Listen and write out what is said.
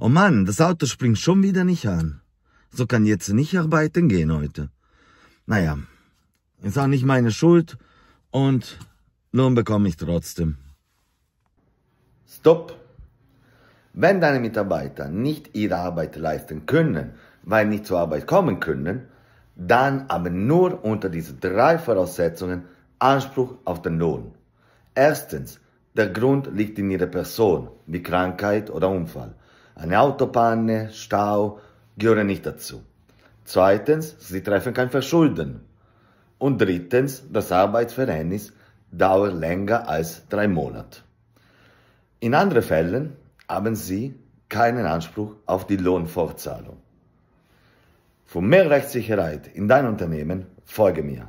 Oh Mann, das Auto springt schon wieder nicht an. So kann jetzt nicht arbeiten gehen heute. Naja, ist auch nicht meine Schuld und nun bekomme ich trotzdem. Stopp! Wenn deine Mitarbeiter nicht ihre Arbeit leisten können, weil nicht zur Arbeit kommen können, dann haben nur unter diesen drei Voraussetzungen Anspruch auf den Lohn. Erstens, der Grund liegt in ihrer Person, wie Krankheit oder Unfall. Eine Autopanne, Stau gehören nicht dazu. Zweitens, sie treffen kein Verschulden. Und drittens, das Arbeitsverhältnis dauert länger als drei Monate. In anderen Fällen haben sie keinen Anspruch auf die Lohnfortzahlung. Für mehr Rechtssicherheit in deinem Unternehmen folge mir.